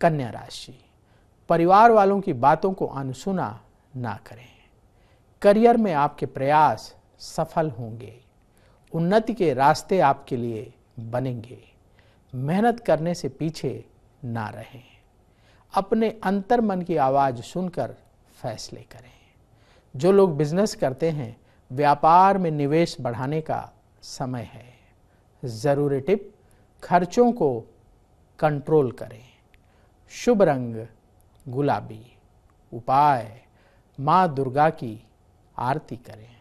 कन्या राशि परिवार वालों की बातों को अनसुना ना करें करियर में आपके प्रयास सफल होंगे उन्नति के रास्ते आपके लिए बनेंगे मेहनत करने से पीछे ना रहें अपने अंतर मन की आवाज़ सुनकर फैसले करें जो लोग बिजनेस करते हैं व्यापार में निवेश बढ़ाने का समय है ज़रूरी टिप खर्चों को कंट्रोल करें शुभ रंग गुलाबी उपाय माँ दुर्गा की आरती करें